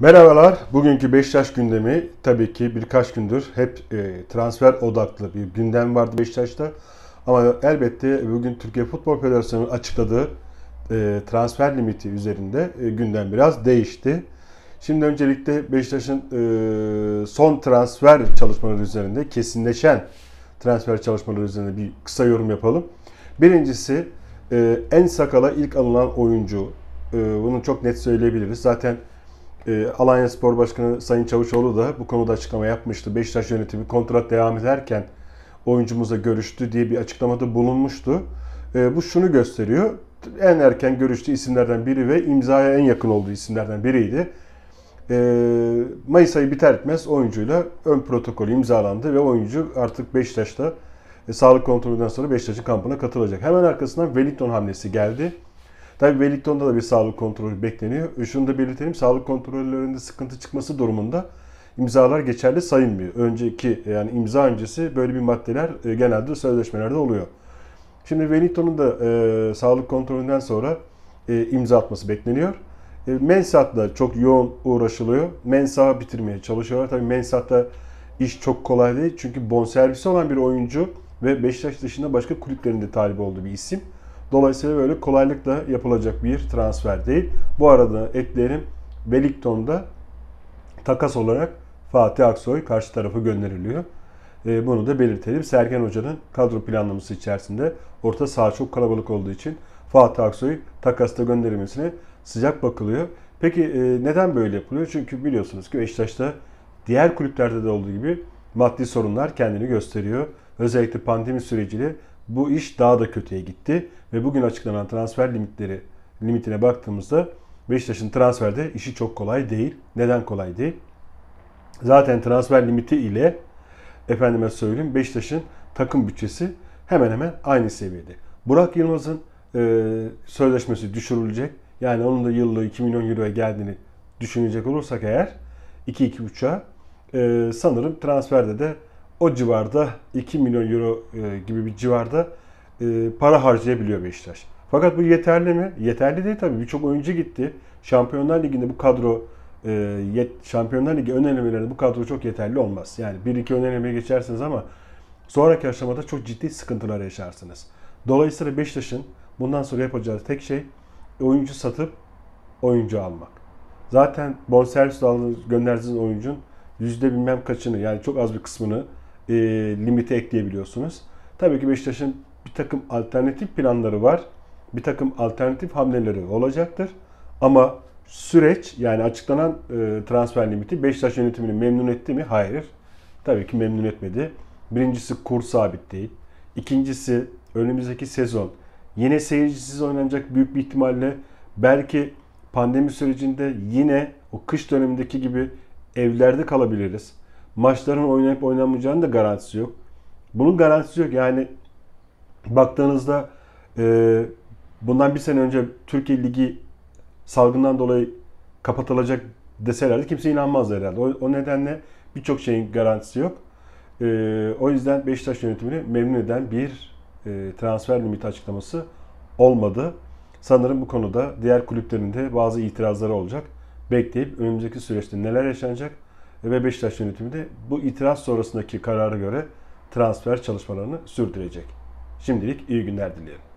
Merhabalar. Bugünkü Beşiktaş gündemi tabii ki birkaç gündür hep e, transfer odaklı bir gündem vardı Beşiktaş'ta. Ama elbette bugün Türkiye Futbol Federasyonu açıkladığı e, transfer limiti üzerinde e, gündem biraz değişti. Şimdi öncelikle Beşiktaş'ın e, son transfer çalışmaları üzerinde kesinleşen transfer çalışmaları üzerinde bir kısa yorum yapalım. Birincisi e, en sakala ilk alınan oyuncu. E, bunu çok net söyleyebiliriz. Zaten e, Alanya Spor Başkanı Sayın Çavuşoğlu da bu konuda açıklama yapmıştı. Beşiktaş yönetimi kontrat devam ederken oyuncumuzla görüştü diye bir açıklamada bulunmuştu. E, bu şunu gösteriyor. En erken görüştüğü isimlerden biri ve imzaya en yakın olduğu isimlerden biriydi. E, Mayıs ayı biter etmez oyuncuyla ön protokol imzalandı ve oyuncu artık Beşiktaş'ta e, sağlık kontrolünden sonra Beşiktaş'ın kampına katılacak. Hemen arkasından Wellington hamlesi geldi. Tabi Wellington'da da bir sağlık kontrolü bekleniyor. E, şunu da belirtelim. Sağlık kontrollerinde sıkıntı çıkması durumunda imzalar geçerli sayılmıyor. Önceki yani imza öncesi böyle bir maddeler e, genelde sözleşmelerde oluyor. Şimdi Wellington'un da e, sağlık kontrolünden sonra e, imza atması bekleniyor. E, Mensat'la çok yoğun uğraşılıyor. Mensah'ı bitirmeye çalışıyorlar. Tabii Mensat'ta iş çok kolay değil. Çünkü bonservisi olan bir oyuncu ve Beşiktaş dışında başka kulüplerinde talip olduğu bir isim. Dolayısıyla böyle kolaylıkla yapılacak bir transfer değil. Bu arada ekleyelim Wellington'da takas olarak Fatih Aksoy karşı tarafı gönderiliyor. E, bunu da belirtelim. Serkan Hoca'nın kadro planlaması içerisinde orta saha çok kalabalık olduğu için Fatih Aksoy takasta gönderilmesine sıcak bakılıyor. Peki e, neden böyle yapılıyor? Çünkü biliyorsunuz ki Beşiktaş'ta diğer kulüplerde de olduğu gibi maddi sorunlar kendini gösteriyor. Özellikle pandemi süreciyle bu iş daha da kötüye gitti ve bugün açıklanan transfer limitleri limitine baktığımızda Beşiktaş'ın transferde işi çok kolay değil. Neden kolay değil? Zaten transfer limiti ile efendime söyleyeyim Beşiktaş'ın takım bütçesi hemen hemen aynı seviyede. Burak Yılmaz'ın e, sözleşmesi düşürülecek. Yani onun da yıllığı 2 milyon euroya geldiğini düşünecek olursak eğer 2-2.5'a e, sanırım transferde de o civarda 2 milyon euro e, gibi bir civarda e, para harcayabiliyor Beşiktaş. Fakat bu yeterli mi? Yeterli değil tabii. Birçok oyuncu gitti. Şampiyonlar Ligi'nde bu kadro e, Şampiyonlar Ligi ön elemelerinde bu kadro çok yeterli olmaz. Yani 1-2 ön elemeye geçersiniz ama sonraki aşamada çok ciddi sıkıntılar yaşarsınız. Dolayısıyla Beşiktaş'ın bundan sonra yapacağı tek şey oyuncu satıp oyuncu almak. Zaten bonservis aldığınız gönderdiğiniz oyuncunun yüzde bilmem kaçını yani çok az bir kısmını e, limiti ekleyebiliyorsunuz. Tabii ki Beşiktaş'ın bir takım alternatif planları var. Bir takım alternatif hamleleri olacaktır. Ama süreç yani açıklanan e, transfer limiti Beşiktaş yönetimini memnun etti mi? Hayır. Tabii ki memnun etmedi. Birincisi kur sabit değil. İkincisi önümüzdeki sezon yine seyircisiz oynanacak büyük bir ihtimalle belki pandemi sürecinde yine o kış dönemindeki gibi evlerde kalabiliriz maçların oynayıp oynanmayacağının da garantisi yok. Bunun garantisi yok. Yani baktığınızda e, bundan bir sene önce Türkiye Ligi salgından dolayı kapatılacak deselerdi kimse inanmazdı herhalde. O, o nedenle birçok şeyin garantisi yok. E, o yüzden Beşiktaş yönetimini memnun eden bir e, transfer limiti açıklaması olmadı. Sanırım bu konuda diğer kulüplerin de bazı itirazları olacak. Bekleyip önümüzdeki süreçte neler yaşanacak ve Beşiktaş yönetimi de bu itiraz sonrasındaki karara göre transfer çalışmalarını sürdürecek. Şimdilik iyi günler dilerim.